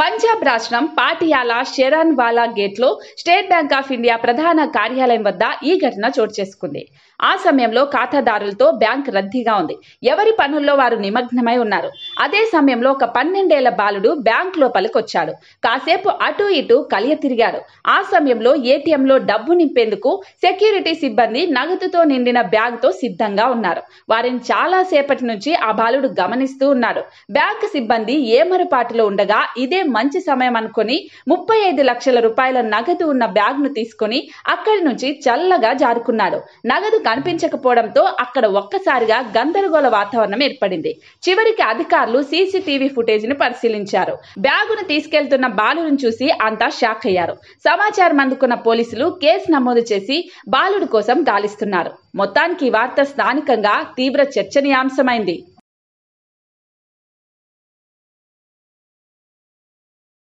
పంజాబ్ రాష్ట్రం పాటియాల గేట్ లో State Bank of India ప్రధాన కార్యాలయం వద్ద ఈ ఘటన చోటు చేసుకుంది ఆ సమయంలో ఖాతాదారులతో బ్యాంక్ రద్దీగా ఉంది ఎవరి పనుల్లో వారు నిమగ్నమై ఉన్నారు అదే సమయంలో ఒక పన్నెండేళ్ల బాలుడు బ్యాంక్ లోపలికొచ్చాడు కాసేపు అటు ఇటు కలియ తిరిగాడు ఆ సమయంలో లో డబ్బు నింపేందుకు సెక్యూరిటీ సిబ్బంది నగదుతో నిండిన తో సిద్ధంగా ఉన్నారు వారిని చాలా సేపటి నుంచి ఆ బాలుడు గమనిస్తూ ఉన్నాడు బ్యాంక్ సిబ్బంది ఏమరపాటులో ఉండగా ఇదే మంచి సమయం అనుకుని ముప్పై ఐదు లక్షల రూపాయల నగదు ఉన్న బ్యాగ్ ను తీసుకుని అక్కడి నుంచి చల్లగా జారుకున్నాడు నగదు కనిపించకపోవడంతో అక్కడ ఒక్కసారిగా గందరగోళ వాతావరణం ఏర్పడింది చివరికి అధికారులు సీసీటీవీ ని పరిశీలించారు ను తీసుకెళ్తున్న బాలును చూసి అంతా షాక్ అయ్యారు సమాచారం అందుకున్న పోలీసులు కేసు నమోదు చేసి బాలుడు కోసం గాలిస్తున్నారు మొత్తానికి వార్త స్థానికంగా తీవ్ర చర్చనీయాంశమైంది